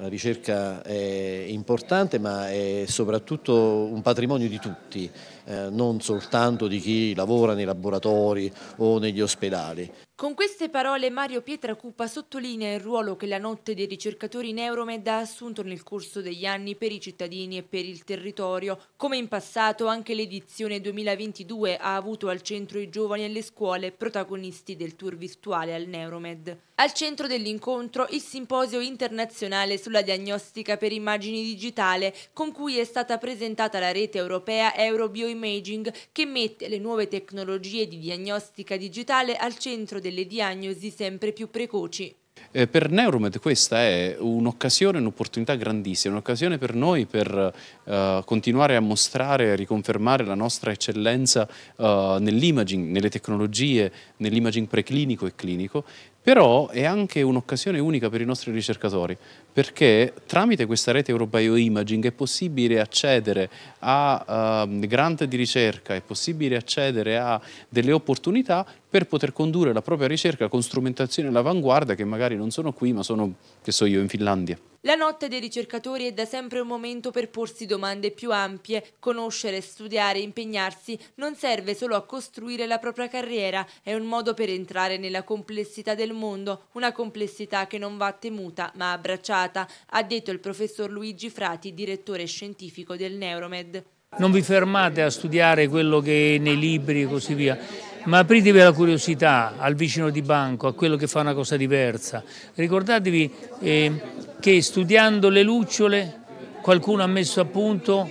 La ricerca è importante ma è soprattutto un patrimonio di tutti, eh, non soltanto di chi lavora nei laboratori o negli ospedali. Con queste parole Mario Pietracupa sottolinea il ruolo che la notte dei ricercatori in Euromed ha assunto nel corso degli anni per i cittadini e per il territorio. Come in passato anche l'edizione 2022 ha avuto al centro i giovani e le scuole protagonisti del tour virtuale al Neuromed. Al centro dell'incontro il simposio internazionale sulla diagnostica per immagini digitale con cui è stata presentata la rete europea Eurobioimaging che mette le nuove tecnologie di diagnostica digitale al centro del delle diagnosi sempre più precoci. Eh, per Neuromed questa è un'occasione, un'opportunità grandissima, un'occasione per noi per eh, continuare a mostrare, a riconfermare la nostra eccellenza eh, nell'imaging, nelle tecnologie, nell'imaging preclinico e clinico, però è anche un'occasione unica per i nostri ricercatori, perché tramite questa rete Eurobioimaging è possibile accedere a uh, grant di ricerca, è possibile accedere a delle opportunità per poter condurre la propria ricerca con strumentazioni all'avanguardia che magari non sono qui ma sono, che so io, in Finlandia. La notte dei ricercatori è da sempre un momento per porsi domande più ampie, conoscere, studiare, impegnarsi non serve solo a costruire la propria carriera, è un modo per entrare nella complessità del mondo, una complessità che non va temuta ma abbracciata, ha detto il professor Luigi Frati, direttore scientifico del Neuromed. Non vi fermate a studiare quello che è nei libri e così via, ma apritevi alla curiosità, al vicino di banco, a quello che fa una cosa diversa. Ricordatevi eh, che studiando le lucciole qualcuno ha messo a punto,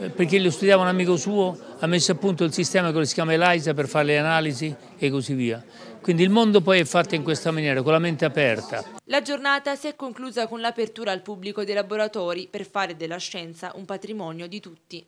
eh, perché lo studiava un amico suo, ha messo a punto il sistema che si chiama ELISA per fare le analisi e così via. Quindi il mondo poi è fatto in questa maniera, con la mente aperta. La giornata si è conclusa con l'apertura al pubblico dei laboratori per fare della scienza un patrimonio di tutti.